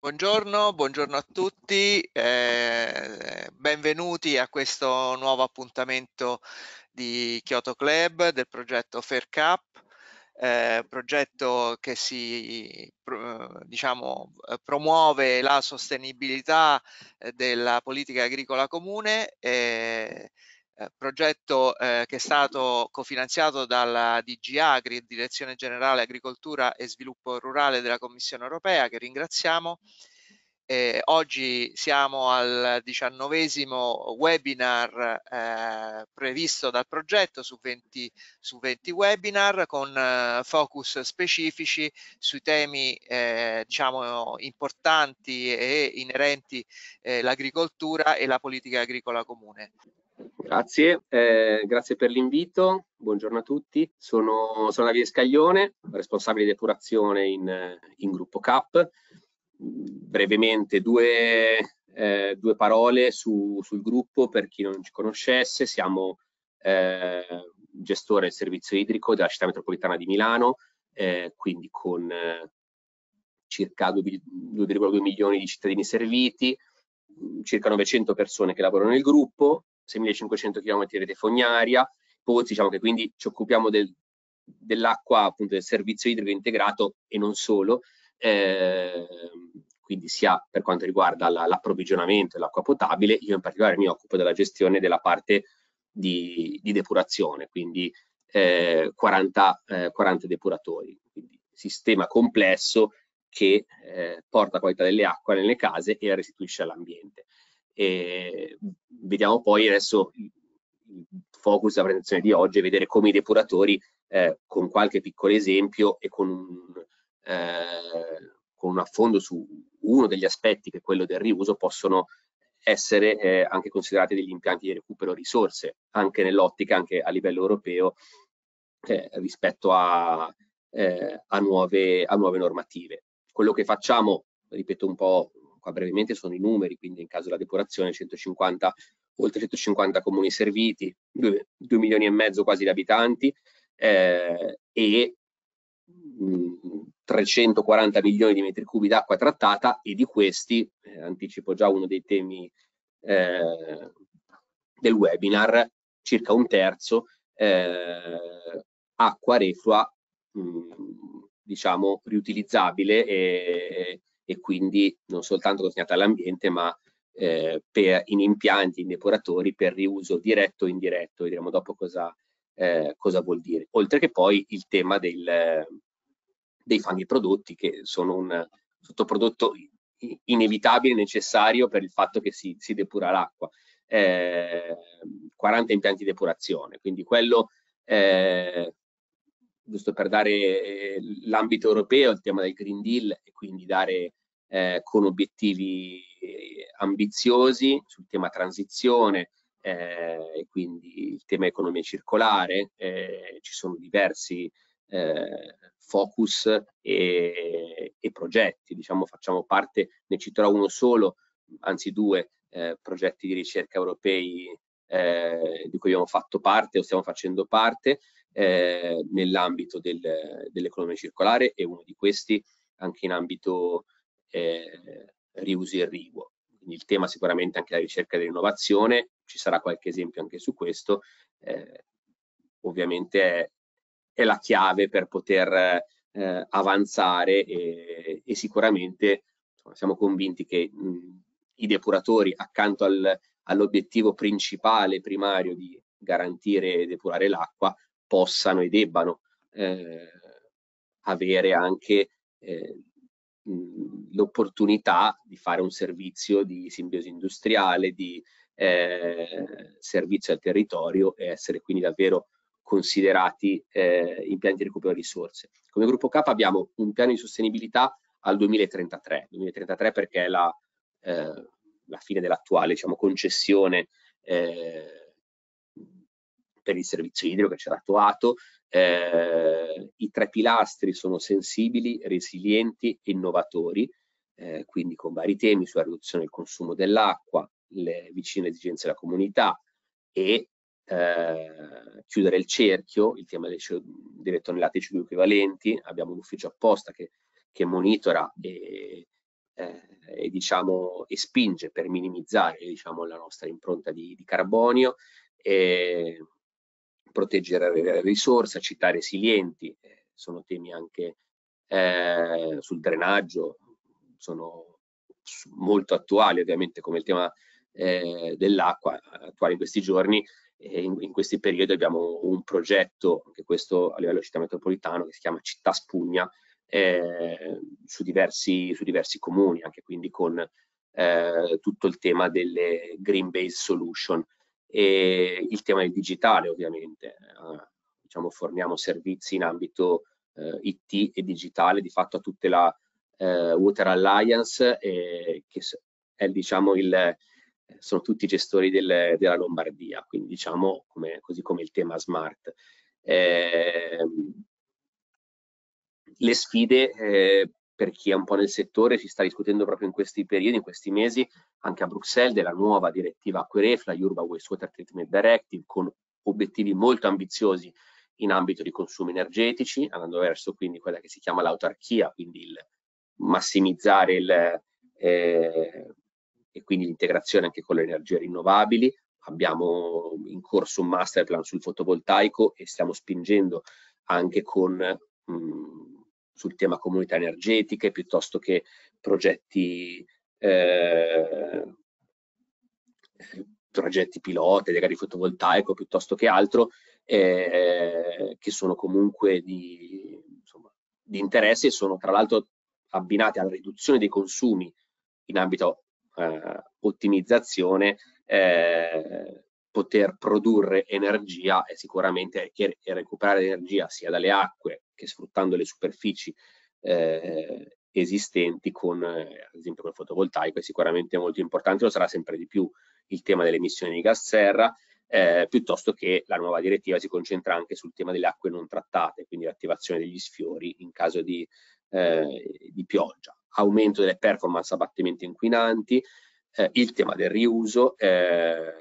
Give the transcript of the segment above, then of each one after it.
Buongiorno, buongiorno, a tutti, eh, benvenuti a questo nuovo appuntamento di Kyoto Club del progetto Fair Cup, eh, progetto che si diciamo, promuove la sostenibilità eh, della politica agricola comune. Eh, eh, progetto eh, che è stato cofinanziato dalla DG Agri, Direzione Generale Agricoltura e Sviluppo Rurale della Commissione Europea, che ringraziamo. Eh, oggi siamo al diciannovesimo webinar eh, previsto dal progetto su 20, su 20 webinar con eh, focus specifici sui temi eh, diciamo importanti e inerenti eh, l'agricoltura e la politica agricola comune. Grazie, eh, grazie per l'invito, buongiorno a tutti. Sono, sono Davide Scaglione, responsabile di depurazione in, eh, in gruppo CAP. Brevemente due, eh, due parole su, sul gruppo per chi non ci conoscesse. Siamo eh, gestore del servizio idrico della città metropolitana di Milano, eh, quindi con eh, circa 2,2 milioni di cittadini serviti, mm, circa 900 persone che lavorano nel gruppo, 6500 km di rete fognaria, pozzi, diciamo che quindi ci occupiamo del, dell'acqua, appunto del servizio idrico integrato e non solo, eh, quindi sia per quanto riguarda la, l'approvvigionamento dell'acqua potabile, io in particolare mi occupo della gestione della parte di, di depurazione, quindi eh, 40, eh, 40 depuratori, quindi sistema complesso che eh, porta qualità delle acque nelle case e la restituisce all'ambiente. E vediamo poi adesso il focus della presentazione di oggi è vedere come i depuratori, eh, con qualche piccolo esempio e con un, eh, con un affondo su uno degli aspetti che è quello del riuso, possono essere eh, anche considerati degli impianti di recupero risorse, anche nell'ottica, anche a livello europeo, eh, rispetto a, eh, a, nuove, a, nuove, normative. Quello che facciamo, ripeto un po' qua brevemente sono i numeri, quindi in caso della depurazione 150, oltre 150 comuni serviti, 2, 2 milioni e mezzo quasi di abitanti eh, e mh, mm, 340 milioni di metri cubi d'acqua trattata e di questi, eh, anticipo già uno dei temi eh, del webinar, circa un terzo eh, acqua reflua mh, mm, diciamo riutilizzabile e, e quindi non soltanto consegnata all'ambiente ma eh, per, in impianti, in depuratori per riuso diretto o indiretto, vedremo dopo cosa, eh, cosa vuol dire. Oltre che poi il tema del, dei fanghi prodotti che sono un sottoprodotto inevitabile, necessario per il fatto che si, si depura l'acqua. Eh, 40 impianti di depurazione, quindi quello eh, giusto per dare eh, l'ambito europeo, il tema del Green Deal e quindi dare eh, con obiettivi ambiziosi sul tema transizione, eh, quindi il tema economia circolare, eh, ci sono diversi eh, focus e, e, progetti, diciamo facciamo parte, ne citerò uno solo, anzi due eh, progetti di ricerca europei eh, di cui abbiamo fatto parte o stiamo facendo parte nell'ambito del, dell'economia circolare e uno di questi anche in ambito eh, riuso e riguo. Quindi il tema sicuramente anche la ricerca dell'innovazione, ci sarà qualche esempio anche su questo, eh, ovviamente è, è, la chiave per poter eh, avanzare e, e sicuramente insomma, siamo convinti che mh, i depuratori accanto al, all'obiettivo principale primario di garantire e depurare l'acqua possano e debbano eh, avere anche eh, l'opportunità di fare un servizio di simbiosi industriale, di eh, servizio al territorio e essere quindi davvero considerati eh, impianti di recupero risorse. Come gruppo K abbiamo un piano di sostenibilità al 2033, 2033 perché è la, eh, la fine dell'attuale diciamo, concessione eh, per il servizio idrico che c'era attuato, eh, I tre pilastri sono sensibili, resilienti e innovatori, eh, quindi con vari temi sulla riduzione del consumo dell'acqua, le vicine esigenze della comunità e eh, chiudere il cerchio, il tema del delle tonnellate di CO2 equivalenti, abbiamo un ufficio apposta che, che monitora e, eh, e, diciamo, e spinge per minimizzare diciamo, la nostra impronta di, di carbonio. E, proteggere le risorse, città resilienti, eh, sono temi anche eh, sul drenaggio, sono molto attuali ovviamente come il tema eh, dell'acqua eh, attuale in questi giorni e in, in, questi periodi abbiamo un progetto, anche questo a livello città metropolitano, che si chiama Città Spugna, eh, su, diversi, su diversi comuni, anche quindi con eh, tutto il tema delle green based solution, e il tema del digitale ovviamente. Eh, diciamo, forniamo servizi in ambito eh, IT e digitale di fatto a tutta la eh, Water Alliance eh, che è, diciamo, il, sono tutti gestori del, della Lombardia, quindi diciamo come, così come il tema smart. Ehm, le sfide eh, per chi è un po' nel settore, si sta discutendo proprio in questi periodi, in questi mesi, anche a Bruxelles, della nuova direttiva Acqueref, la Urba Wastewater Treatment Directive, con obiettivi molto ambiziosi in ambito di consumi energetici, andando verso quindi quella che si chiama l'autarchia, quindi il massimizzare il, eh, e quindi l'integrazione anche con le energie rinnovabili. Abbiamo in corso un master plan sul fotovoltaico e stiamo spingendo anche con mh, mm, sul tema comunità energetiche piuttosto che progetti, eh, progetti pilota, magari fotovoltaico piuttosto che altro, eh, che sono comunque di, insomma, di interesse e sono tra l'altro abbinati alla riduzione dei consumi in ambito eh, ottimizzazione eh, poter produrre energia e sicuramente e recuperare energia sia dalle acque che sfruttando le superfici eh, esistenti con eh, ad esempio col fotovoltaico è sicuramente molto importante, lo sarà sempre di più il tema delle emissioni di gas serra, eh, piuttosto che la nuova direttiva si concentra anche sul tema delle acque non trattate, quindi l'attivazione degli sfiori in caso di, eh, di pioggia, aumento delle performance abbattimenti inquinanti, eh, il tema del riuso, eh,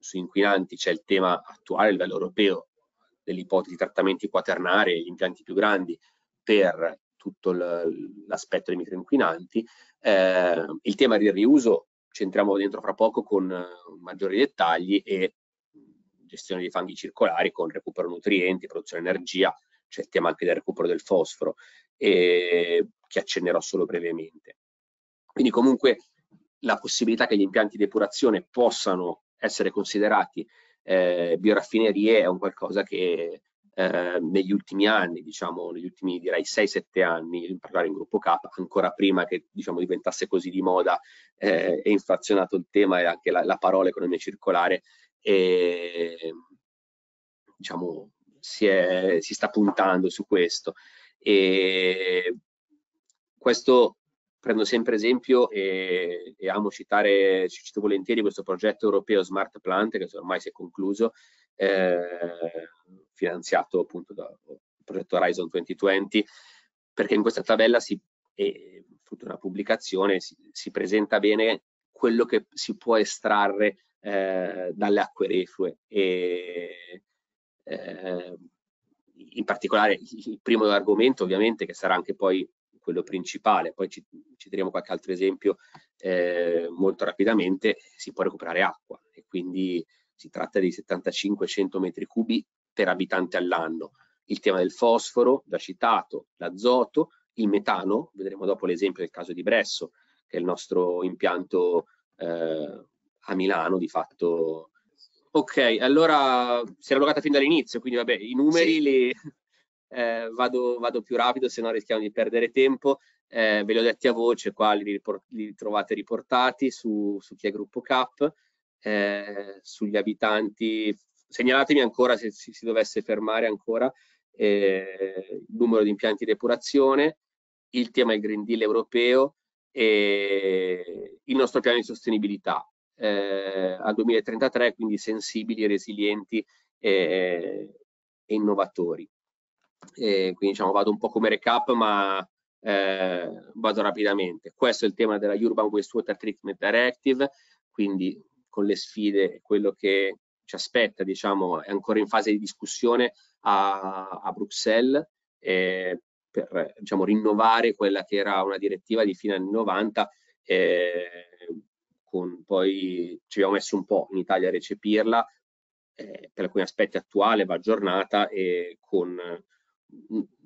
su inquinanti c'è il tema attuale a livello europeo dell'ipotesi di trattamenti quaternari, e gli impianti più grandi per tutto l'aspetto dei microinquinanti. Eh, il tema del riuso ci entriamo dentro fra poco con eh, maggiori dettagli e gestione dei fanghi circolari con recupero nutrienti, produzione di energia, c'è il tema anche del recupero del fosforo eh, che accennerò solo brevemente. Quindi comunque la possibilità che gli impianti di depurazione possano essere considerati eh, bioraffinerie è un qualcosa che eh, negli ultimi anni, diciamo negli ultimi direi 6-7 anni, in particolare in gruppo CAP, ancora prima che diciamo, diventasse così di moda eh, inflazionato il tema e anche la, la parola economia circolare, e, diciamo, si, è, si sta puntando su questo. E questo prendo sempre esempio e, e amo citare, ci cito volentieri questo progetto europeo Smart Plant che ormai si è concluso, eh, finanziato appunto dal progetto Horizon 2020, perché in questa tabella si, è tutta una pubblicazione, si, si presenta bene quello che si può estrarre eh, dalle acque reflue e eh, in particolare il primo argomento ovviamente che sarà anche poi quello principale, poi ci, ci diremo qualche altro esempio eh, molto rapidamente, si può recuperare acqua e quindi si tratta di 75-100 metri cubi per abitante all'anno. Il tema del fosforo, già citato, l'azoto, il metano, vedremo dopo l'esempio del caso di Bresso, che è il nostro impianto eh, a Milano di fatto. Ok, allora si era allogata fin dall'inizio, quindi vabbè, i numeri sì. li eh, vado, vado, più rapido, se no rischiamo di perdere tempo. Eh, ve li ho detti a voce, qua li, li trovate riportati su, su, chi è gruppo CAP, eh, sugli abitanti. Segnalatemi ancora se si, si dovesse fermare ancora eh, il numero di impianti di depurazione, il tema del Green Deal europeo e il nostro piano di sostenibilità eh, al 2033, quindi sensibili, resilienti e, e innovatori. E quindi diciamo, vado un po' come recap, ma eh, vado rapidamente. Questo è il tema della Urban Wastewater Treatment Directive, quindi con le sfide, quello che ci aspetta, diciamo, è ancora in fase di discussione a, a Bruxelles eh, per diciamo, rinnovare quella che era una direttiva di fine anni 90. Eh, con poi ci abbiamo messo un po' in Italia a recepirla, eh, per alcuni aspetti attuale, va aggiornata e con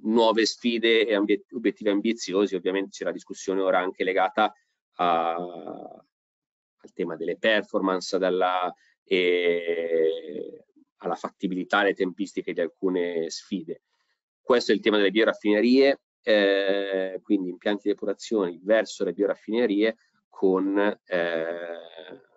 nuove sfide e ambi obiettivi ambiziosi, ovviamente c'è la discussione ora anche legata a, al tema delle performance, dalla, e, alla fattibilità, alle tempistiche di alcune sfide. Questo è il tema delle bioraffinerie, eh, quindi impianti di depurazione verso le bioraffinerie con eh,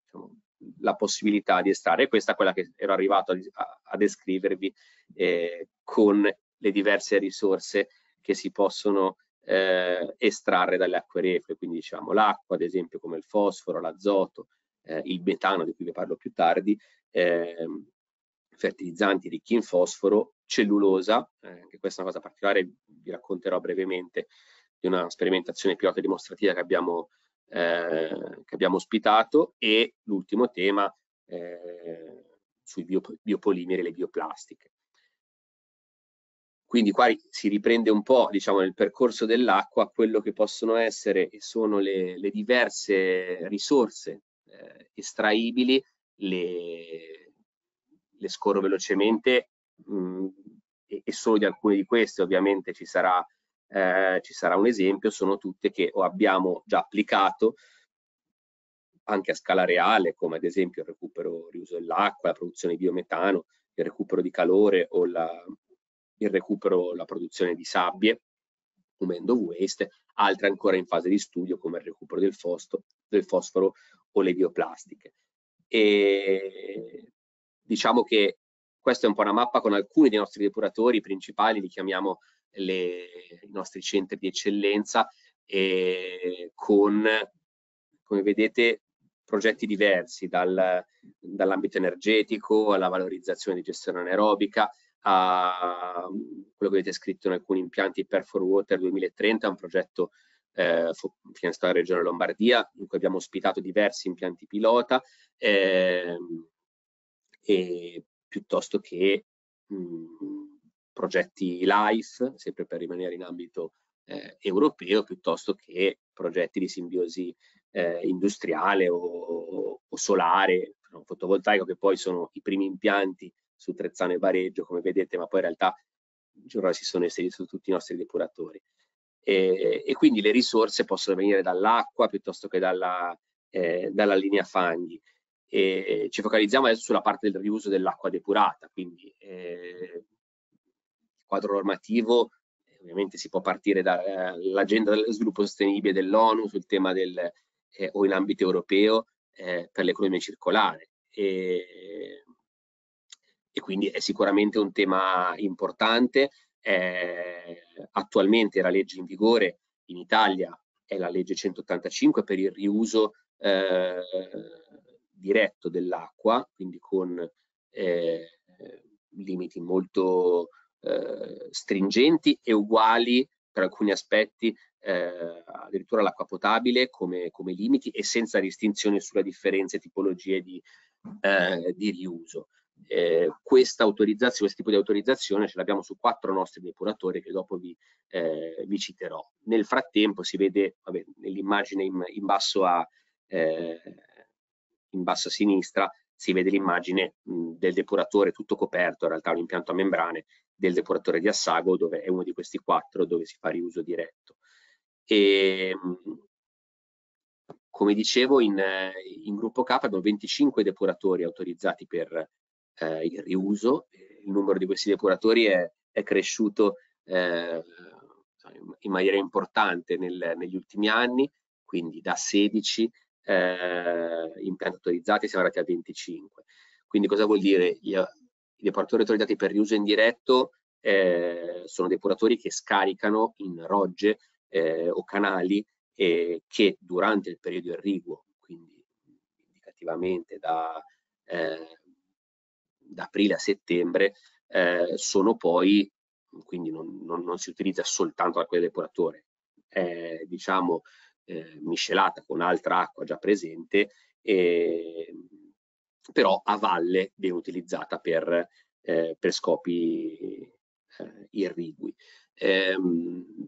diciamo, la possibilità di estrarre. questa è quella che ero arrivato a, a descrivervi eh, con le diverse risorse che si possono eh, estrarre dalle acque reflue, quindi diciamo l'acqua ad esempio come il fosforo, l'azoto, eh, il metano di cui vi parlo più tardi, eh, fertilizzanti ricchi in fosforo, cellulosa, eh, anche questa è una cosa particolare, vi racconterò brevemente di una sperimentazione pilota dimostrativa che abbiamo, eh, che abbiamo ospitato e l'ultimo tema eh, sui biopolimeri e le bioplastiche. Quindi qua si riprende un po', diciamo, nel percorso dell'acqua quello che possono essere e sono le, le diverse risorse eh, estraibili, le, le, scorro velocemente mh, mm, e, e, solo di alcune di queste ovviamente ci sarà, eh, ci sarà un esempio, sono tutte che o abbiamo già applicato anche a scala reale, come ad esempio il recupero, riuso dell'acqua, la produzione di biometano, il recupero di calore o la, il recupero, la produzione di sabbie, umendo waste, altre ancora in fase di studio come il recupero del, fosto, del fosforo o le bioplastiche. E diciamo che questa è un po' una mappa con alcuni dei nostri depuratori principali, li chiamiamo le, i nostri centri di eccellenza, con, come vedete, progetti diversi dal, dall'ambito energetico alla valorizzazione di gestione anaerobica, a mhmm, quello che avete scritto in alcuni impianti per For Water 2030, un progetto eh, finanziato dalla Regione Lombardia, in cui abbiamo ospitato diversi impianti pilota, eh, e piuttosto che mh, mhmm, progetti LIFE, sempre per rimanere in ambito eh, europeo, piuttosto che progetti di simbiosi eh, industriale o, o, o solare, fotovoltaico, che poi sono i primi impianti su Trezzano e Vareggio, come vedete, ma poi in realtà giornali si sono inseriti su tutti i nostri depuratori. E, e quindi le risorse possono venire dall'acqua piuttosto che dalla, eh, dalla linea fanghi. E ci focalizziamo adesso sulla parte del riuso dell'acqua depurata, quindi eh, il quadro normativo eh, ovviamente si può partire dall'agenda eh, dello sviluppo sostenibile dell'ONU sul tema del eh, o in ambito europeo eh, per l'economia circolare e e quindi è sicuramente un tema importante. Eh, attualmente la legge in vigore in Italia è la legge 185 per il riuso eh, diretto dell'acqua, quindi con eh, limiti molto eh, stringenti e uguali per alcuni aspetti eh, addirittura all'acqua potabile come, come, limiti e senza distinzione sulle differenze e tipologie di, eh, di riuso eh, questa autorizzazione, questo tipo di autorizzazione ce l'abbiamo su quattro nostri depuratori che dopo vi, eh, vi citerò. Nel frattempo si vede nell'immagine in, in, basso a, eh, in basso a sinistra si vede l'immagine del depuratore tutto coperto, in realtà un impianto a membrane del depuratore di Assago dove è uno di questi quattro dove si fa riuso diretto. E, ehm, come dicevo in, in gruppo K abbiamo 25 depuratori autorizzati per eh, il riuso, eh, il numero di questi depuratori è, è cresciuto eh, in maniera importante nel, negli ultimi anni, quindi da 16 eh, impianti autorizzati siamo arrivati a 25. Quindi cosa vuol dire? I, i depuratori autorizzati per riuso indiretto eh, sono depuratori che scaricano in rogge eh, o canali eh, che durante il periodo irriguo, quindi indicativamente da, eh, da aprile a settembre eh, sono poi, quindi non, non, non, si utilizza soltanto l'acqua del depuratore, è diciamo eh, miscelata con altra acqua già presente, e, ehm, però a valle viene utilizzata per, eh, per scopi eh, irrigui. E, ehm,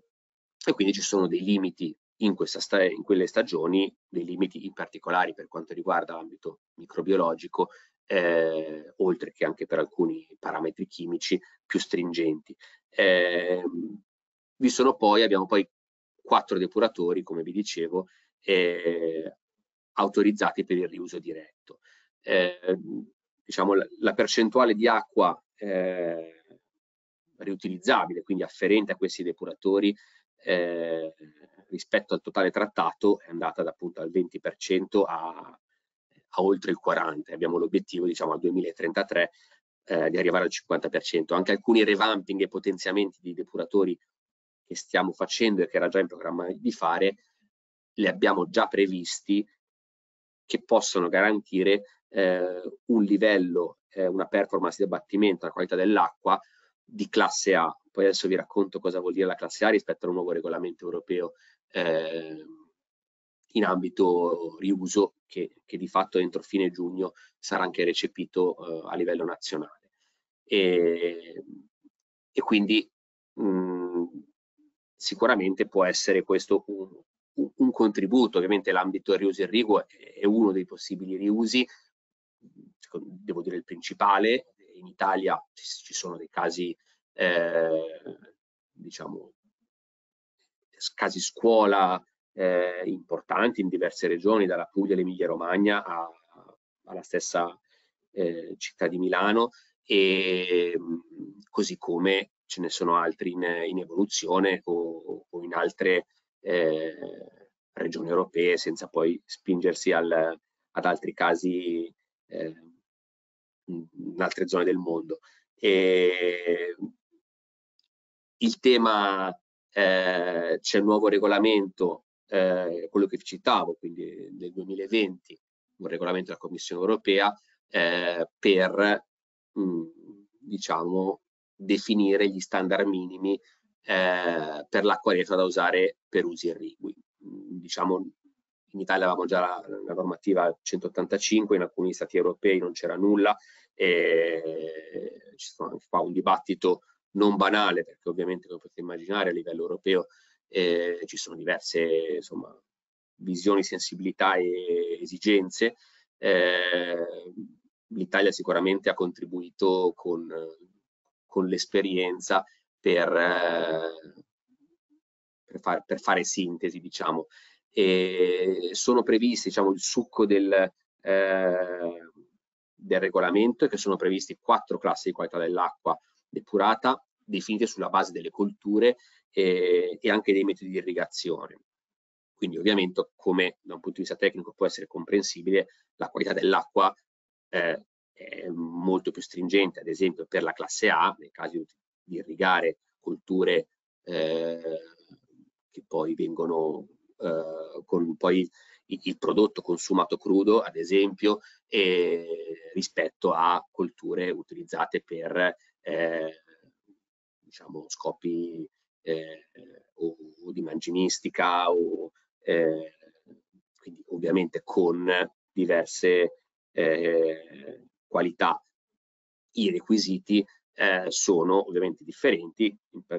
e quindi ci sono dei limiti in, in, quelle stagioni dei limiti in particolare per quanto riguarda l'ambito microbiologico eh, oltre che anche per alcuni parametri chimici più stringenti. Eh, vi sono poi, abbiamo poi quattro depuratori, come vi dicevo, eh, autorizzati per il riuso diretto. Eh, diciamo, la, la, percentuale di acqua eh, riutilizzabile, quindi afferente a questi depuratori, eh, rispetto al totale trattato è andata da, appunto al 20% a, a oltre il 40%, abbiamo l'obiettivo diciamo al 2033 eh, di arrivare al 50%, anche alcuni revamping e potenziamenti di depuratori che stiamo facendo e che era già in programma di fare, li abbiamo già previsti che possono garantire eh, un livello, eh, una performance di abbattimento, la qualità dell'acqua di classe A. Poi adesso vi racconto cosa vuol dire la classe A rispetto al nuovo regolamento europeo eh, in ambito riuso che, che, di fatto entro fine giugno sarà anche recepito eh, a livello nazionale. E, e quindi mh, mm, sicuramente può essere questo un, un, un contributo, ovviamente l'ambito riuso e rigo è, è uno dei possibili riusi, devo dire il principale, in Italia ci sono dei casi, eh, diciamo, casi scuola eh, importanti in diverse regioni, dalla Puglia all'Emilia Romagna a, a, alla stessa eh, città di Milano e ehm, così come ce ne sono altri in, in evoluzione o, o, in altre eh, regioni europee senza poi spingersi al, ad altri casi eh, in altre zone del mondo. E ehm, il tema eh, c'è un nuovo regolamento eh, quello che citavo, quindi nel 2020 un regolamento della Commissione europea eh, per mh, mm, diciamo, definire gli standard minimi eh, per l'acqua retra da usare per usi irrigui. Mm, diciamo, in Italia avevamo già la, la normativa 185, in alcuni stati europei non c'era nulla, e ci sono anche qua un dibattito non banale, perché ovviamente come potete immaginare a livello europeo eh, ci sono diverse insomma, visioni, sensibilità e esigenze. Eh, L'Italia sicuramente ha contribuito con, con l'esperienza per, eh, per, far, per, fare sintesi, diciamo. E sono previsti, diciamo, il succo del, eh, del regolamento è che sono previsti quattro classi di qualità dell'acqua depurata definite sulla base delle colture eh, e anche dei metodi di irrigazione. Quindi ovviamente, come da un punto di vista tecnico può essere comprensibile, la qualità dell'acqua eh, è molto più stringente, ad esempio per la classe A, nel caso di irrigare colture eh, che poi vengono eh, con poi il prodotto consumato crudo, ad esempio, rispetto a colture utilizzate per eh, diciamo, scopi eh, eh, o, o, di manginistica o eh, quindi ovviamente con diverse eh, qualità. I requisiti eh, sono ovviamente differenti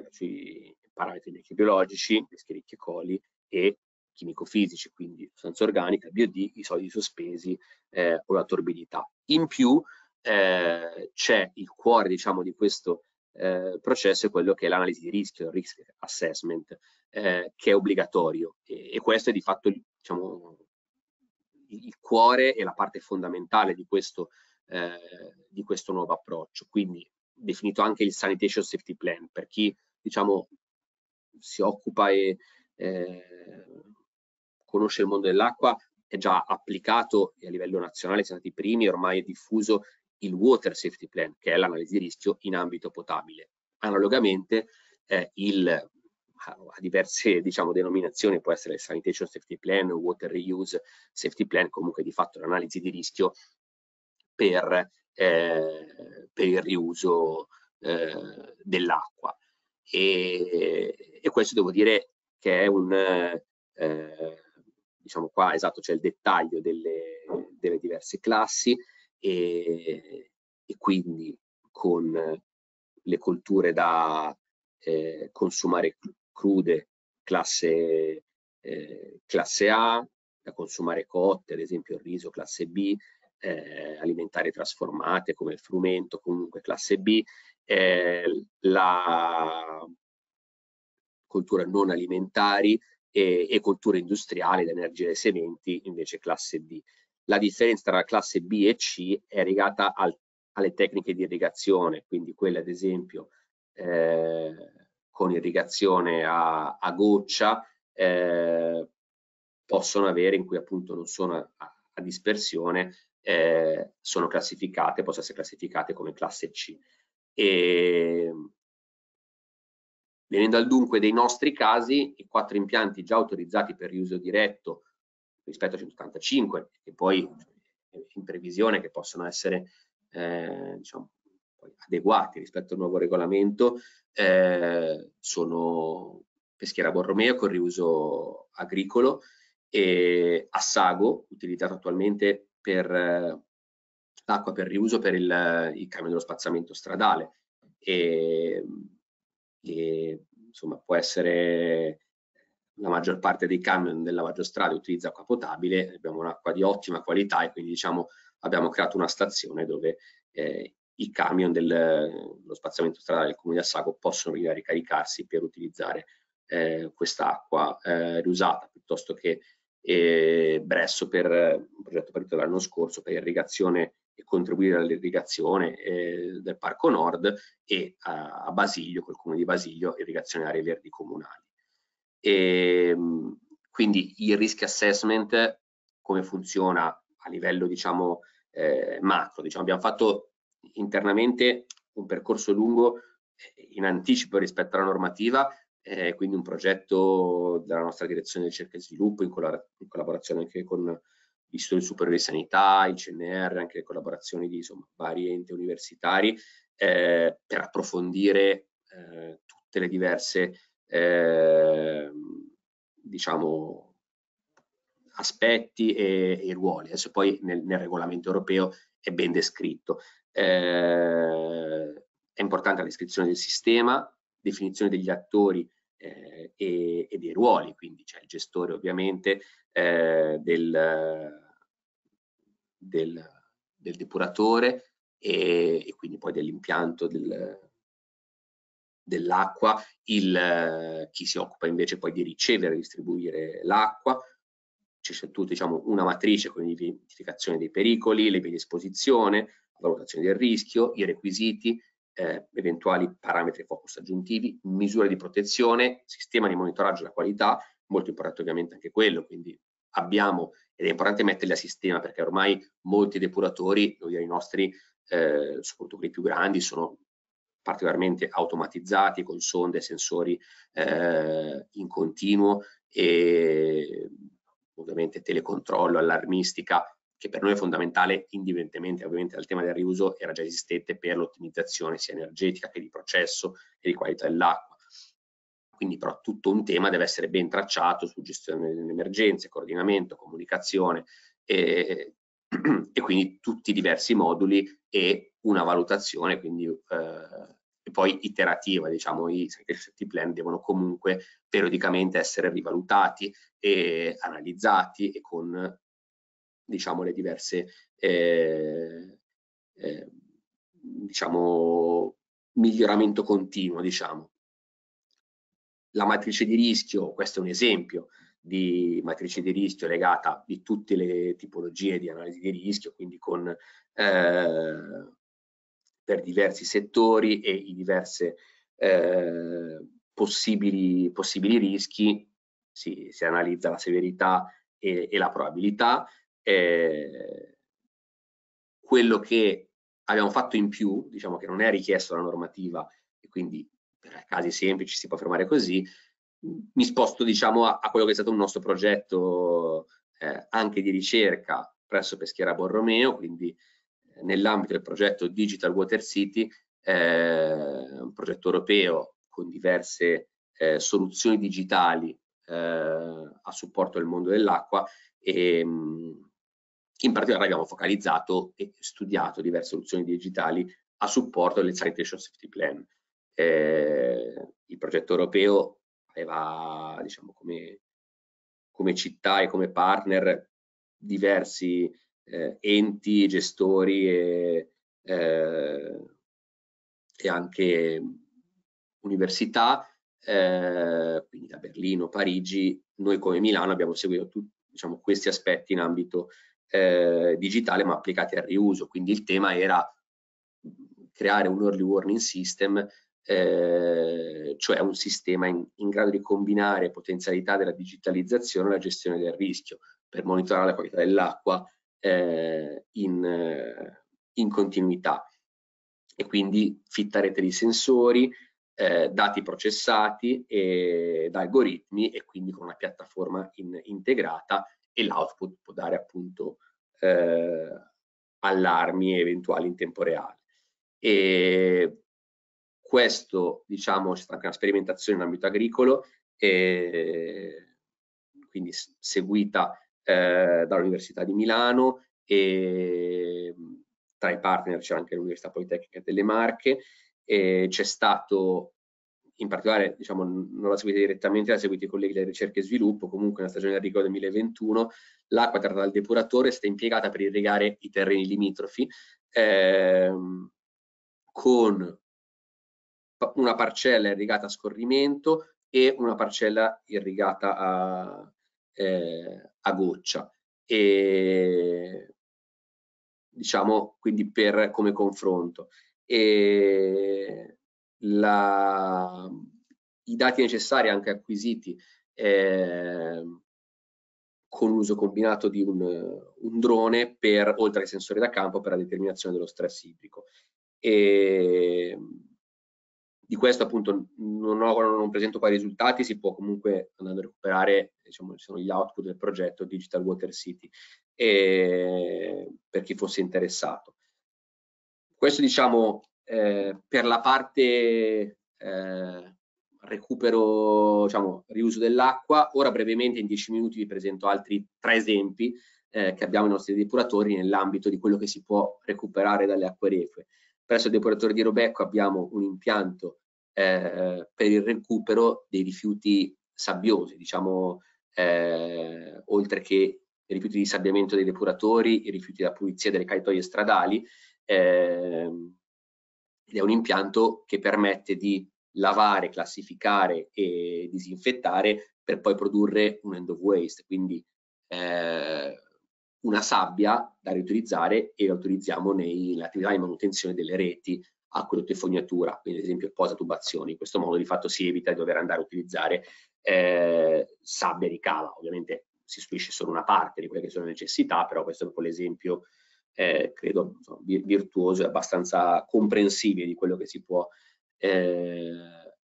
sui parametri biologici, peschi e coli e chimico-fisici, quindi sostanza organica, BOD, i solidi sospesi eh, o la torbidità. In più c'è il cuore diciamo, di questo eh, processo è quello che è l'analisi di rischio, il risk assessment, eh, che è obbligatorio e, e questo è di fatto diciamo, il cuore e la parte fondamentale di questo, eh, di questo nuovo approccio, quindi definito anche il Sanitation Safety Plan, per chi diciamo, si occupa e eh, conosce il mondo dell'acqua, è già applicato e a livello nazionale, siamo stati i primi, ormai è diffuso il Water Safety Plan, che è l'analisi di rischio in ambito potabile. Analogamente, eh, il, a diverse diciamo, denominazioni, può essere il Sanitation Safety Plan, Water Reuse Safety Plan, comunque di fatto l'analisi di rischio per, eh, per il riuso eh, dell'acqua. E, e, questo devo dire che è un eh, diciamo qua esatto c'è il dettaglio delle, delle diverse classi e, e quindi con le colture da eh, consumare crude classe, eh, classe A, da consumare cotte, ad esempio il riso classe B, eh, alimentari trasformate come il frumento, comunque classe B, eh, la coltura non alimentari e, e colture industriali, l'energia e sementi invece classe D la differenza tra classe B e C è legata al, alle tecniche di irrigazione, quindi quelle ad esempio eh, con irrigazione a, a goccia eh, possono avere, in cui appunto non sono a, a dispersione, eh, sono classificate, possono essere classificate come classe C. E, venendo al dunque dei nostri casi, i quattro impianti già autorizzati per riuso diretto rispetto a 185 che poi eh, in previsione che possano essere eh, diciamo, adeguati rispetto al nuovo regolamento eh, sono Peschiera Borromeo con riuso agricolo e Assago utilizzato attualmente per eh, l'acqua per riuso per il, il camion dello spazzamento stradale e, e insomma può essere la maggior parte dei camion della magistrale utilizza acqua potabile, abbiamo un'acqua di ottima qualità e quindi diciamo abbiamo creato una stazione dove eh, i camion dello spazzamento stradale del comune di Assago possono venire a ricaricarsi per utilizzare eh, questa acqua eh, riusata piuttosto che eh, Bresso per un progetto partito l'anno scorso per irrigazione e contribuire all'irrigazione eh, del Parco Nord e eh, a, a Basiglio, col comune di Basiglio, irrigazione aree verdi comunali. E, ehm, quindi il risk assessment come funziona a livello diciamo eh, macro. Diciamo, abbiamo fatto internamente un percorso lungo eh, in anticipo rispetto alla normativa, eh, quindi un progetto della nostra direzione di ricerca e sviluppo in, collab in collaborazione anche con l'Istituto Superiore di Sanità, il CNR, anche le collaborazioni di insomma, vari enti universitari eh, per approfondire eh, tutte le diverse Ehm, diciamo, aspetti e, e, ruoli. Adesso poi nel, nel, regolamento europeo è ben descritto. Eh, è importante la descrizione del sistema, definizione degli attori eh, e, e, dei ruoli, quindi c'è il gestore ovviamente eh, del, del, del, depuratore e, e quindi poi dell'impianto del, dell'acqua, il, eh, chi si occupa invece poi di ricevere e distribuire l'acqua, c'è tutta diciamo, una matrice con l'identificazione dei pericoli, le vie di esposizione, la valutazione del rischio, i requisiti, eh, eventuali parametri focus aggiuntivi, misure di protezione, sistema di monitoraggio della qualità, molto importante ovviamente anche quello, quindi abbiamo, ed è importante metterli a sistema perché ormai molti depuratori, i nostri, eh, soprattutto quelli più grandi, sono particolarmente automatizzati con sonde e sensori eh, in continuo e ovviamente telecontrollo, allarmistica che per noi è fondamentale indipendentemente ovviamente dal tema del riuso era già esistente per l'ottimizzazione sia energetica che di processo e di qualità dell'acqua. Quindi però tutto un tema deve essere ben tracciato su gestione delle emergenze, coordinamento, comunicazione e, e quindi tutti i diversi moduli e una valutazione, quindi eh, e poi iterativa, diciamo, i safety plan devono comunque periodicamente essere rivalutati e analizzati e con diciamo le diverse eh, eh, diciamo miglioramento continuo, diciamo. La matrice di rischio, questo è un esempio di matrice di rischio legata di tutte le tipologie di analisi di rischio, quindi con eh, per diversi settori e i diversi eh, possibili, possibili, rischi, si, si, analizza la severità e, e la probabilità. Eh, quello che abbiamo fatto in più, diciamo che non è richiesto dalla normativa e quindi per casi semplici si può fermare così, mi sposto diciamo a, a quello che è stato un nostro progetto eh, anche di ricerca presso Peschiera Borromeo, quindi nell'ambito del progetto Digital Water City, eh, un progetto europeo con diverse eh, soluzioni digitali eh, a supporto del mondo dell'acqua e mm, in particolare abbiamo focalizzato e studiato diverse soluzioni digitali a supporto del Sanitation Safety Plan. Eh, il progetto europeo aveva diciamo, come, come, città e come partner diversi eh, enti, gestori e, eh, e anche università, eh, quindi da Berlino, Parigi, noi come Milano abbiamo seguito tutti diciamo, questi aspetti in ambito eh, digitale ma applicati al riuso, quindi il tema era creare un early warning system eh, cioè un sistema in, in, grado di combinare potenzialità della digitalizzazione e la gestione del rischio per monitorare la qualità dell'acqua, eh, in, in, continuità e quindi fitta rete di sensori, eh, dati processati ed algoritmi e quindi con una piattaforma in, integrata e l'output può dare appunto eh, allarmi eventuali in tempo reale. E questo, diciamo, c'è stata anche una sperimentazione in ambito agricolo, eh, quindi seguita eh, dall'Università di Milano e mm, tra i partner c'è anche l'Università Politecnica delle Marche. c'è stato, in particolare, diciamo, non la seguite direttamente, la seguite i colleghi della ricerca e sviluppo, comunque nella stagione del 2021, l'acqua tratta dal depuratore è stata impiegata per irrigare i terreni limitrofi ehm, con una parcella irrigata a scorrimento e una parcella irrigata a, eh, a goccia e diciamo quindi per come confronto e la, i dati necessari anche acquisiti eh, con l'uso combinato di un, un, drone per oltre ai sensori da campo per la determinazione dello stress idrico e, di questo appunto non, ho, non presento qua i risultati, si può comunque andare a recuperare diciamo, gli output del progetto Digital Water City e, per chi fosse interessato. Questo diciamo eh, per la parte eh, recupero, diciamo, riuso dell'acqua. Ora brevemente in 10 minuti vi presento altri tre esempi eh, che abbiamo i nostri depuratori nell'ambito di quello che si può recuperare dalle acque reflue. Presso il depuratore di Robecco abbiamo un impianto eh, per il recupero dei rifiuti sabbiosi, diciamo, eh, oltre che i rifiuti di sabbiamento dei depuratori, i rifiuti della pulizia delle caitoie stradali, eh, ed è un impianto che permette di lavare, classificare e disinfettare per poi produrre un end of waste, quindi eh, una sabbia da riutilizzare e la utilizziamo nell'attività di manutenzione delle reti acquedotto e fognatura, quindi ad esempio posa tubazioni, in questo modo di fatto si evita di dover andare a utilizzare eh, sabbia di cava, ovviamente si stuisce solo una parte di quelle che sono le necessità, però questo è proprio l'esempio eh, credo insomma, virtuoso e abbastanza comprensibile di quello che si può eh,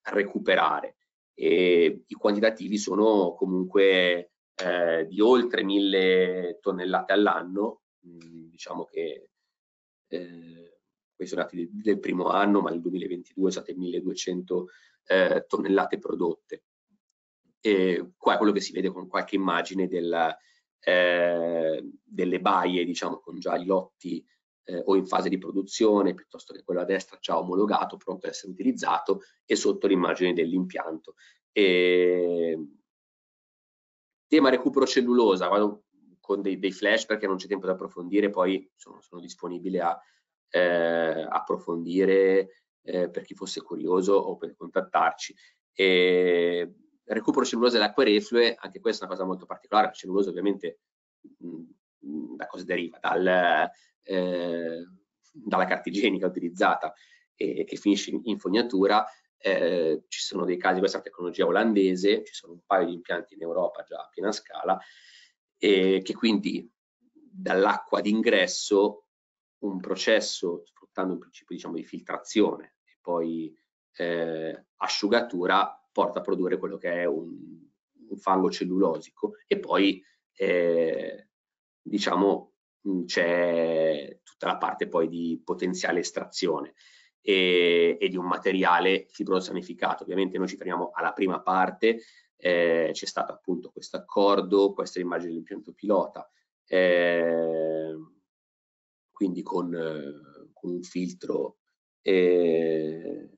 recuperare e i quantitativi sono comunque eh, di oltre mille tonnellate all'anno, mm, diciamo che eh, questi sono dati del primo anno, ma nel 2022 sono state 1200 eh, tonnellate prodotte. E qua è quello che si vede con qualche immagine della, eh, delle baie, diciamo, con già i lotti eh, o in fase di produzione, piuttosto che quello a destra già omologato, pronto ad essere utilizzato, e sotto l'immagine dell'impianto. E Tema recupero cellulosa, vado con dei, dei flash perché non c'è tempo da approfondire, poi sono, sono disponibile a eh, approfondire eh, per chi fosse curioso o per contattarci. E recupero cellulosa e acque reflue, anche questa è una cosa molto particolare, la cellulosa ovviamente mh, mm, da cosa deriva? Dal, eh, dalla carta igienica utilizzata e che finisce in fognatura, eh, ci sono dei casi di questa tecnologia olandese, ci sono un paio di impianti in Europa già a piena scala, eh, che quindi dall'acqua d'ingresso un processo sfruttando un principio diciamo, di filtrazione e poi eh, asciugatura porta a produrre quello che è un, un fango cellulosico e poi eh, diciamo c'è tutta la parte poi di potenziale estrazione e, e di un materiale fibrosanificato. Ovviamente noi ci fermiamo alla prima parte, eh, c'è stato appunto questo accordo, questa è l'immagine dell'impianto pilota, eh, quindi con, con, un filtro eh,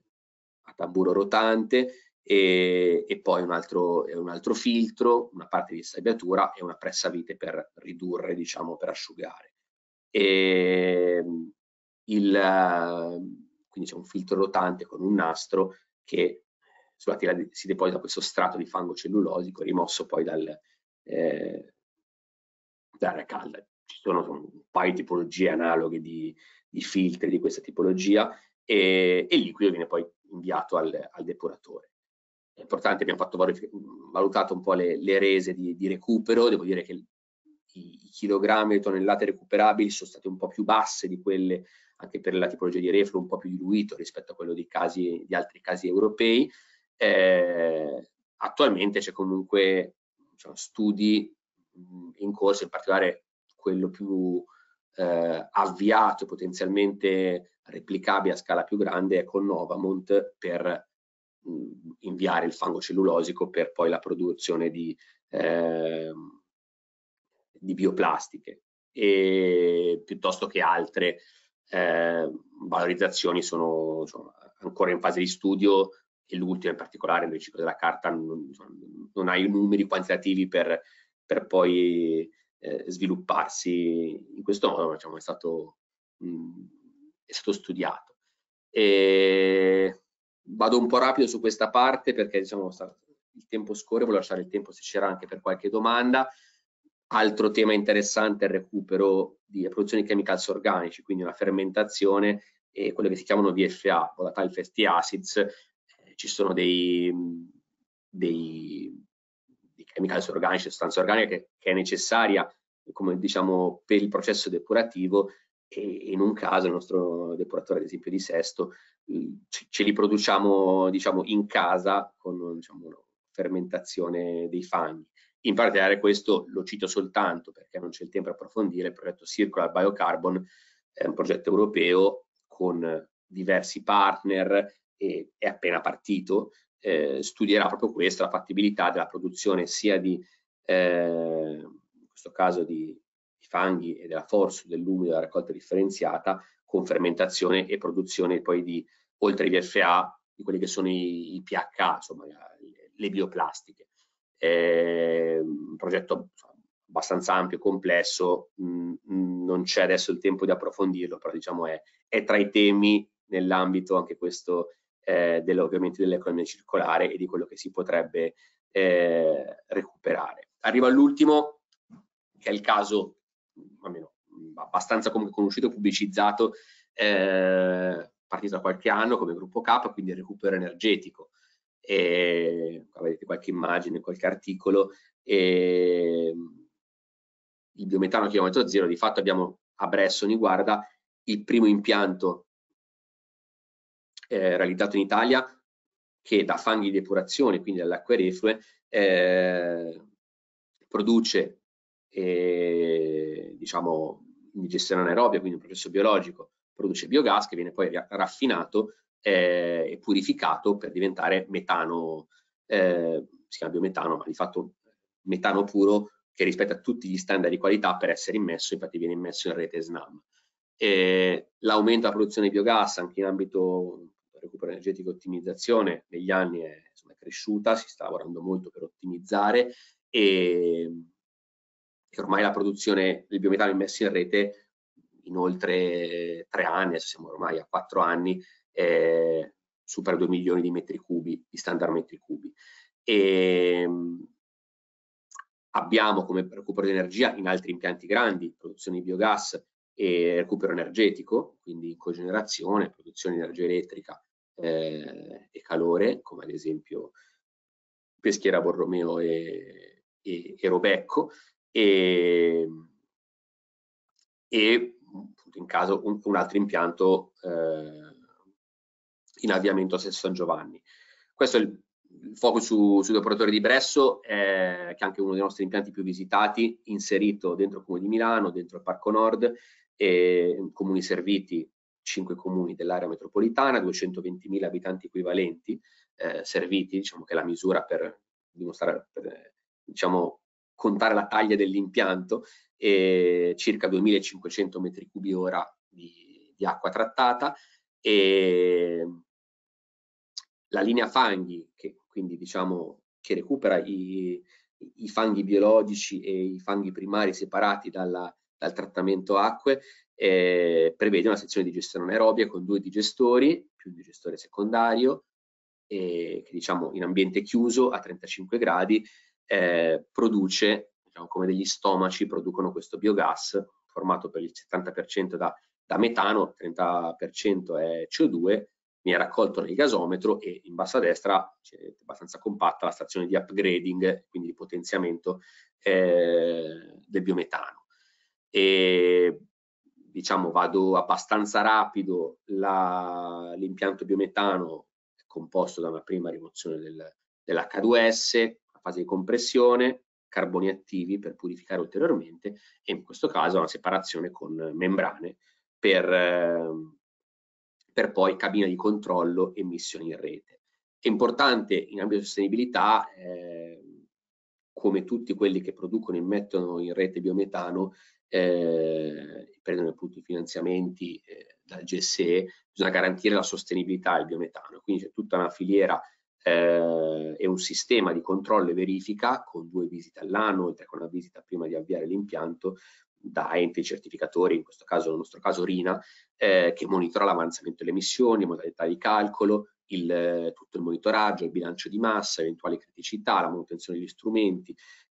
a tamburo rotante e, e poi un altro, un altro, filtro, una parte di sabbiatura e una pressa vite per ridurre, diciamo, per asciugare. E, ehm, il, quindi c'è un filtro rotante con un nastro che eh, sulla tela si deposita questo strato di fango cellulosico rimosso poi dal, eh, dalla calda. Ci sono un paio di tipologie analoghe di, di filtri di questa tipologia e, e, il liquido viene poi inviato al, al depuratore. È importante, abbiamo fatto, valutato un po' le, le rese di, di, recupero, devo dire che i, i chilogrammi e le tonnellate recuperabili sono state un po' più basse di quelle anche per la tipologia di reflu un po' più diluito rispetto a quello di, casi, di altri casi europei, eh, attualmente c'è comunque diciamo, studi in corso, in particolare quello più eh, avviato, potenzialmente replicabile a scala più grande, è con Novamont per mh, inviare il fango cellulosico per poi la produzione di, eh, di bioplastiche e, piuttosto che altre eh, valorizzazioni sono insomma, ancora in fase di studio e l'ultima in particolare nel ciclo della carta non, insomma, non ha i numeri quantitativi per, per poi eh, svilupparsi in questo modo, diciamo, è, stato, mh, mm, è stato studiato. E vado un po' rapido su questa parte perché diciamo, il tempo scorre, voglio lasciare il tempo se c'era anche per qualche domanda. Altro tema interessante è il recupero di produzione di chemicals organici, quindi una fermentazione e quelle che si chiamano VFA, volatile fatty acids, eh, ci sono dei, mm, dei, dei chemicals organici, sostanza organica che, che, è necessaria come diciamo per il processo depurativo e in un caso il nostro depuratore ad esempio di Sesto mm, ce li produciamo diciamo in casa con diciamo, fermentazione dei fanghi in particolare questo lo cito soltanto perché non c'è il tempo a approfondire, il progetto Circular Biocarbon è un progetto europeo con diversi partner e è appena partito, eh, studierà proprio questo, la fattibilità della produzione sia di, eh, in questo caso di, di fanghi e della forza dell'umido della raccolta differenziata con fermentazione e produzione poi di, oltre i VFA, di quelli che sono i, i PHA, insomma le bioplastiche è un progetto abbastanza ampio, complesso, non c'è adesso il tempo di approfondirlo, però diciamo è, è tra i temi nell'ambito anche questo eh, dell ovviamente dell'economia circolare e di quello che si potrebbe eh, recuperare. Arriva all'ultimo, che è il caso almeno, abbastanza comunque conosciuto, pubblicizzato, eh, partito da qualche anno come gruppo K, quindi il recupero energetico eh, avete qualche immagine, qualche articolo, eh, il biometano a chilometro zero, di fatto abbiamo a Bressoni, guarda, il primo impianto eh, realizzato in Italia che da fanghi di depurazione, quindi dall'acqua reflue, eh, produce eh, diciamo, digestione anaerobia, quindi un processo biologico, produce biogas che viene poi raffinato eh, purificato per diventare metano, eh, si chiama biometano, ma di fatto metano puro che rispetta tutti gli standard di qualità per essere immesso, infatti viene immesso in rete SNAM. Eh, l'aumento della produzione di biogas anche in ambito recupero energetico e ottimizzazione negli anni è, insomma, è cresciuta, si sta lavorando molto per ottimizzare e, e ormai la produzione del biometano immesso in rete in oltre tre anni, siamo ormai a quattro anni, eh, supera 2 milioni di metri cubi, di standard metri cubi. E, ehm, abbiamo come recupero di energia in altri impianti grandi, produzione di biogas e recupero energetico, quindi cogenerazione, produzione di energia elettrica eh, e calore, come ad esempio Peschiera Borromeo e, e, e Robecco, ehm, e, e in caso un, un altro impianto eh, in avviamento a Sesto San Giovanni. Questo è il focus su, sull'operatore di Bresso, eh, che è anche uno dei nostri impianti più visitati, inserito dentro il Comune di Milano, dentro il Parco Nord, e comuni serviti, 5 comuni dell'area metropolitana, 220.000 abitanti equivalenti eh, serviti, diciamo che è la misura per dimostrare, per, diciamo, contare la taglia dell'impianto, e circa 2.500 metri cubi ora di, di acqua trattata e la linea fanghi, che quindi diciamo che recupera i, i fanghi biologici e i fanghi primari separati dalla, dal trattamento acque, eh, prevede una sezione di gestione anaerobia con due digestori, più un digestore secondario, eh, che diciamo in ambiente chiuso a 35 gradi eh, produce, diciamo, come degli stomaci producono questo biogas formato per il 70% da, da metano, 30% è CO2 mi ha raccolto nel gasometro e in basso a destra c'è abbastanza compatta la stazione di upgrading, quindi di potenziamento eh, del biometano. E, diciamo vado abbastanza rapido, l'impianto biometano è composto da una prima rimozione del, dell'H2S, una fase di compressione, carboni attivi per purificare ulteriormente e in questo caso una separazione con membrane per... Eh, per poi cabina di controllo e missioni in rete. È importante in ambito di sostenibilità, eh, come tutti quelli che producono e mettono in rete biometano, eh, prendono appunto i finanziamenti eh, dal GSE, bisogna garantire la sostenibilità del biometano. Quindi c'è tutta una filiera eh, e un sistema di controllo e verifica con due visite all'anno, oltre che una visita prima di avviare l'impianto, da enti certificatori, in questo caso nel nostro caso RINA, eh, che monitora l'avanzamento delle emissioni, modalità di calcolo, il, eh, tutto il monitoraggio, il bilancio di massa, eventuali criticità, la manutenzione degli strumenti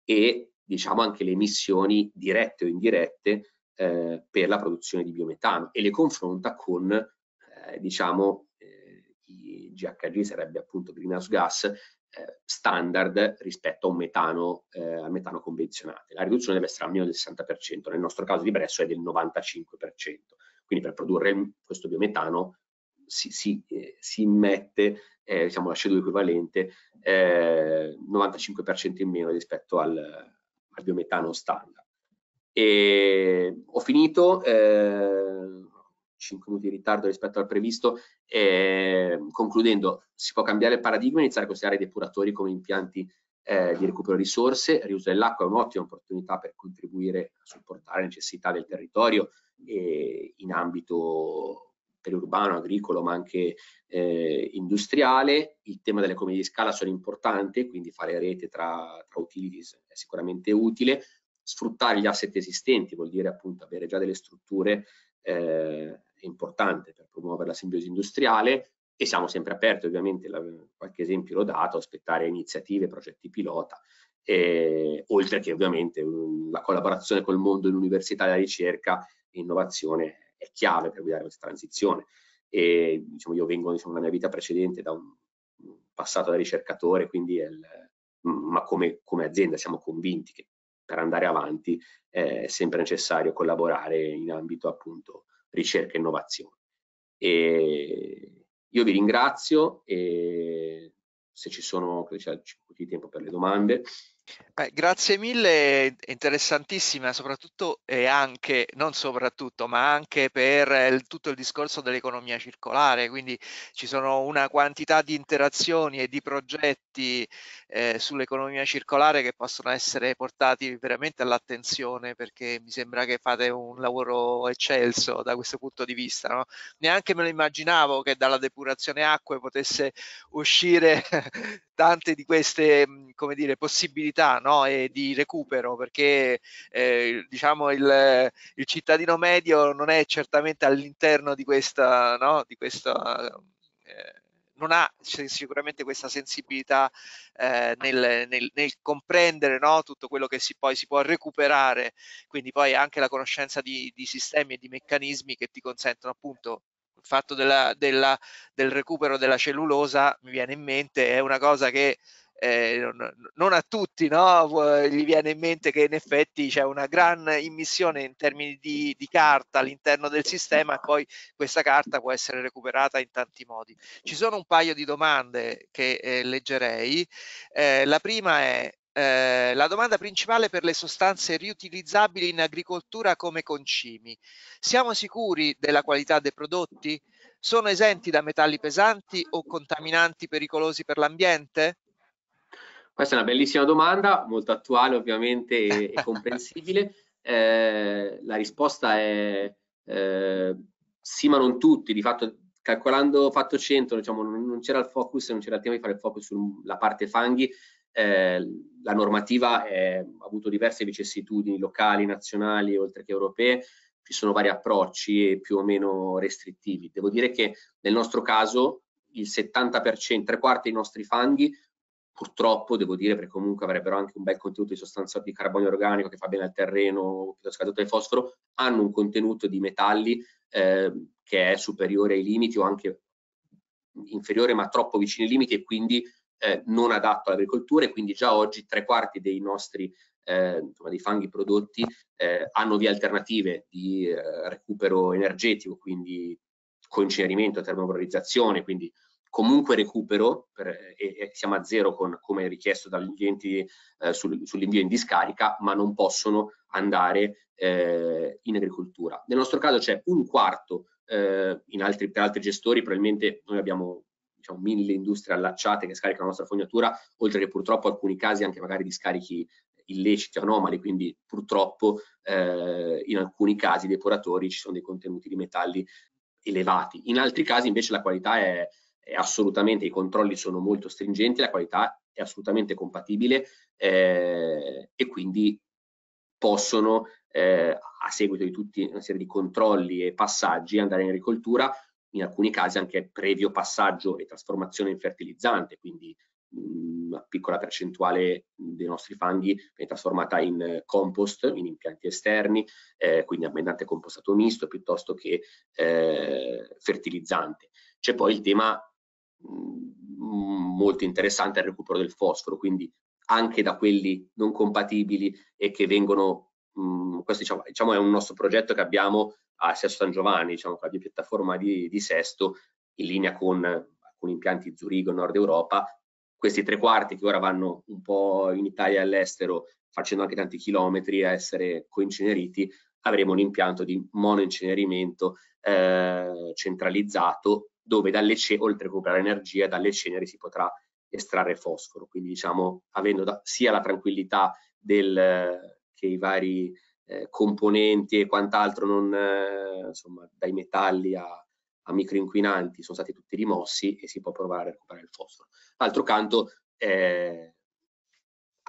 e diciamo anche le emissioni dirette o indirette eh, per la produzione di biometano e le confronta con eh, diciamo eh, i GHG sarebbe appunto greenhouse gas eh, standard rispetto a un metano, eh, al metano convenzionale. La riduzione deve essere almeno del 60%, nel nostro caso di Bresso è del 95%. Quindi per produrre questo biometano si, si, eh, si immette eh, diciamo, la CO2 equivalente eh, 95% in meno rispetto al, al biometano standard. E ho finito, eh, 5 minuti di ritardo rispetto al previsto, E, ehm, concludendo, si può cambiare il paradigma e iniziare a considerare i depuratori come impianti eh, di recupero risorse, il riuso dell'acqua è un'ottima opportunità per contribuire a supportare le necessità del territorio e eh, in ambito periurbano, agricolo, ma anche eh, industriale. Il tema delle economie di scala sono importanti, quindi fare rete tra, tra utilities è sicuramente utile. Sfruttare gli asset esistenti vuol dire appunto avere già delle strutture eh, importante per promuovere la simbiosi industriale e siamo sempre aperti, ovviamente la, qualche esempio l'ho dato, aspettare iniziative, progetti pilota, e, oltre che ovviamente un, la collaborazione col mondo dell'università, della ricerca e innovazione è chiave per guidare questa transizione. E, diciamo, io vengo diciamo, nella mia vita precedente da un passato da ricercatore, quindi il, ma come, come azienda siamo convinti che per andare avanti eh, è sempre necessario collaborare in ambito appunto ricerca e innovazione. E io vi ringrazio e se ci sono, c'è un po' di tempo per le domande, Beh, grazie mille, interessantissima, soprattutto e anche, non soprattutto, ma anche per il, tutto il discorso dell'economia circolare, quindi ci sono una quantità di interazioni e di progetti eh, sull'economia circolare che possono essere portati veramente all'attenzione perché mi sembra che fate un lavoro eccelso da questo punto di vista. No? Neanche me lo immaginavo che dalla depurazione acque potesse uscire tante di queste mm, come dire, possibilità no? di recupero perché eh, diciamo il, il, cittadino medio non è certamente all'interno di questa, no? di questa eh, non ha sicuramente questa sensibilità eh, nel, nel, nel, comprendere no? tutto quello che si, poi si può recuperare, quindi poi anche la conoscenza di, di, sistemi e di meccanismi che ti consentono appunto fatto della, della, del recupero della cellulosa mi viene in mente, è una cosa che eh, non a tutti no? gli viene in mente che in effetti c'è una gran immissione in termini di, di, carta all'interno del sistema e poi questa carta può essere recuperata in tanti modi. Ci sono un paio di domande che eh, leggerei. Eh, la prima è eh, la domanda principale per le sostanze riutilizzabili in agricoltura come concimi. Siamo sicuri della qualità dei prodotti? Sono esenti da metalli pesanti o contaminanti pericolosi per l'ambiente? Questa è una bellissima domanda, molto attuale ovviamente e, e comprensibile. Eh, la risposta è eh, sì ma non tutti, di fatto calcolando fatto centro diciamo, non, non c'era il focus, non c'era il tema di fare il focus sulla parte fanghi eh, la normativa è, ha avuto diverse vicissitudini locali, nazionali, oltre che europee, ci sono vari approcci più o meno restrittivi. Devo dire che nel nostro caso il 70%, tre quarti dei nostri fanghi, purtroppo devo dire, perché comunque avrebbero anche un bel contenuto di sostanza di carbonio organico che fa bene al terreno, che è scaduto del fosforo, hanno un contenuto di metalli eh, che è superiore ai limiti o anche inferiore ma troppo vicino ai limiti e quindi eh, non adatto all'agricoltura e quindi già oggi tre quarti dei nostri eh, insomma, dei fanghi prodotti eh, hanno vie alternative di eh, recupero energetico, quindi coincenerimento, termovalorizzazione, quindi comunque recupero per, eh, e, e, siamo a zero con, come richiesto dagli enti eh, sul, sull'invio in discarica, ma non possono andare eh, in agricoltura. Nel nostro caso c'è un quarto, in altri, per altri gestori probabilmente noi abbiamo diciamo, mille industrie allacciate che scaricano la nostra fognatura, oltre che purtroppo alcuni casi anche magari di scarichi illeciti, anomali, quindi purtroppo eh, in alcuni casi i depuratori ci sono dei contenuti di metalli elevati. In altri casi invece la qualità è, è assolutamente, i controlli sono molto stringenti, la qualità è assolutamente compatibile eh, e quindi possono, eh, a seguito di tutta una serie di controlli e passaggi, andare in agricoltura in alcuni casi anche previo passaggio e trasformazione in fertilizzante, quindi mm, una piccola percentuale dei nostri fanghi viene trasformata in eh, compost, in impianti esterni, eh, quindi abbondante compostato misto piuttosto che eh, fertilizzante. C'è poi il tema mh, mm, molto interessante del recupero del fosforo, quindi anche da quelli non compatibili e che vengono, mh, mm, questo diciamo, diciamo è un nostro progetto che abbiamo a Sesto San Giovanni, diciamo con la biopiattaforma di, di Sesto, in linea con alcuni impianti Zurigo, Nord Europa, questi tre quarti che ora vanno un po' in Italia e all'estero facendo anche tanti chilometri a essere coinceneriti, avremo un impianto di monoincenerimento eh, centralizzato dove dalle ce- oltre a recuperare energia dalle ceneri si potrà estrarre fosforo quindi diciamo avendo da- sia la tranquillità del, che i vari eh, componenti e quant'altro, non, eh, insomma, dai metalli a, a, microinquinanti, sono stati tutti rimossi e si può provare a recuperare il fosforo. D'altro canto, eh,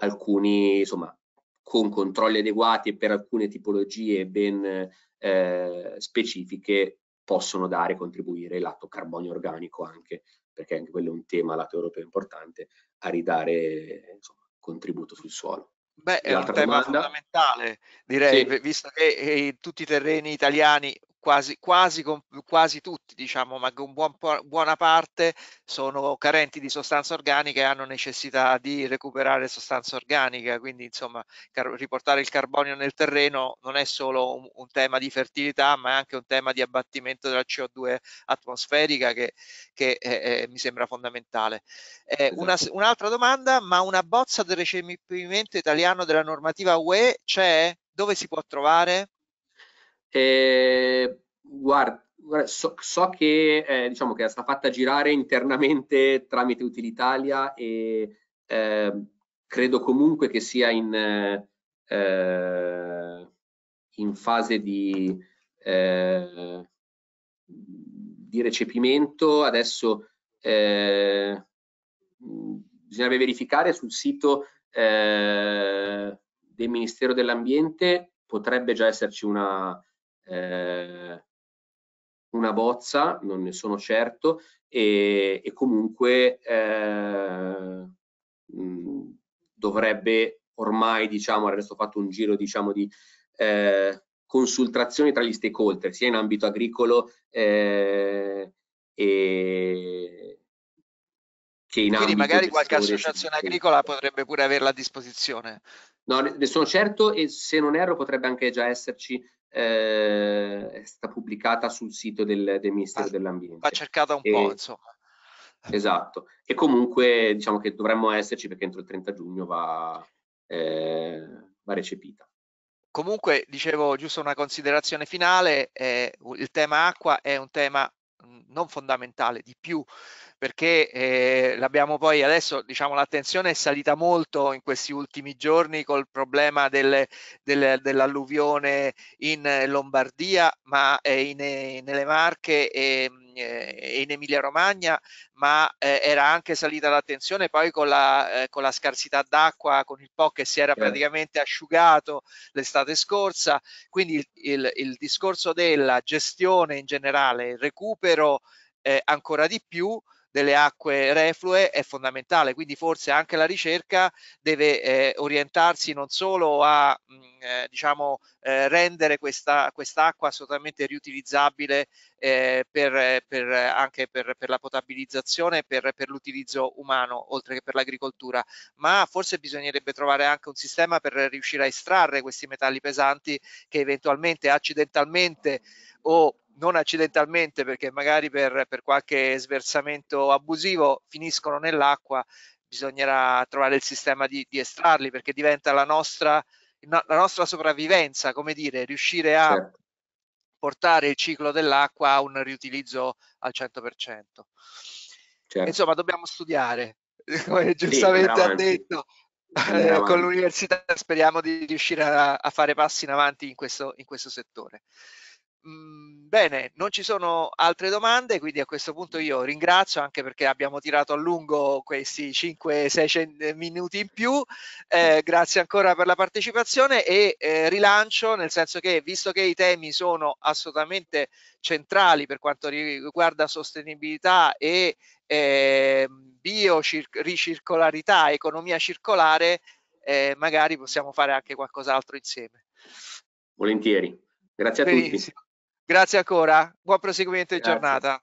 alcuni, insomma, con controlli adeguati e per alcune tipologie ben eh, specifiche possono dare, contribuire lato carbonio organico anche, perché anche quello è un tema lato europeo importante, a ridare insomma, contributo sul suolo. Beh, è un tema domanda? fondamentale, direi, sì. visto che eh, tutti i terreni italiani, quasi, quasi, quasi tutti, diciamo, ma con buon, buona parte sono carenti di sostanza organica e hanno necessità di recuperare sostanza organica, quindi insomma car- riportare il carbonio nel terreno non è solo un, un, tema di fertilità, ma è anche un tema di abbattimento della CO2 atmosferica che, che eh, eh, mi sembra fondamentale. Eh, una, esatto. un'altra domanda, ma una bozza del recepimento italiano della normativa UE c'è? Dove si può trovare? Eh, guarda, so, so che, eh, diciamo che è stata fatta girare internamente tramite Utilitalia e eh, credo comunque che sia in, eh, in fase di, eh, di recepimento. Adesso eh, bisognerebbe verificare sul sito del Ministero dell'Ambiente potrebbe già esserci una, eh, una bozza, non ne sono certo, e, e comunque eh, mm, dovrebbe ormai, diciamo, adesso ho fatto un giro diciamo, di eh, consultazioni tra gli stakeholder, sia in ambito agricolo eh, e che in Quindi magari qualche associazione agricola potrebbe pure averla a disposizione. No, ne sono certo e se non erro potrebbe anche già esserci eh, è stata pubblicata sul sito del, del Ministero va, dell'Ambiente. Va cercata un e, po', insomma. Esatto, e comunque diciamo che dovremmo esserci perché entro il 30 giugno va, eh, va recepita. Comunque, dicevo giusto una considerazione finale, eh, il tema acqua è un tema mm, non fondamentale di più perché eh, l'abbiamo poi adesso, diciamo, l'attenzione è salita molto in questi ultimi giorni col problema del, del, dell'alluvione in Lombardia, ma eh, in, nelle Marche e eh, in Emilia Romagna, ma eh, era anche salita l'attenzione poi con la, eh, con la scarsità d'acqua, con il Po che si era certo. praticamente asciugato l'estate scorsa, quindi il, il, il discorso della gestione in generale, il recupero eh, ancora di più, delle acque reflue è fondamentale, quindi forse anche la ricerca deve eh, orientarsi non solo a mh, mm, eh, diciamo, eh, rendere questa acqua assolutamente riutilizzabile eh, per, per, anche per, per, la potabilizzazione, per, per l'utilizzo umano, oltre che per l'agricoltura, ma forse bisognerebbe trovare anche un sistema per riuscire a estrarre questi metalli pesanti che eventualmente accidentalmente o non accidentalmente perché magari per, per qualche sversamento abusivo finiscono nell'acqua, bisognerà trovare il sistema di, di estrarli perché diventa la nostra, la nostra, sopravvivenza, come dire, riuscire a certo. portare il ciclo dell'acqua a un riutilizzo al 100%. Certo. Insomma, dobbiamo studiare, come giustamente sì, ha detto. Eh, con l'università speriamo di riuscire a, a, fare passi in avanti in questo, in questo settore. Mhmm, bene, non ci sono altre domande, quindi a questo punto io ringrazio anche perché abbiamo tirato a lungo questi 5-6 eh, minuti in più. Eh, grazie ancora per la partecipazione e eh, rilancio, nel senso che visto che i temi sono assolutamente centrali per quanto riguarda sostenibilità e eh, bioricircolarità, economia circolare, eh, magari possiamo fare anche qualcos'altro insieme. Volentieri. Grazie a Benissimo. tutti. Grazie ancora, buon proseguimento di giornata.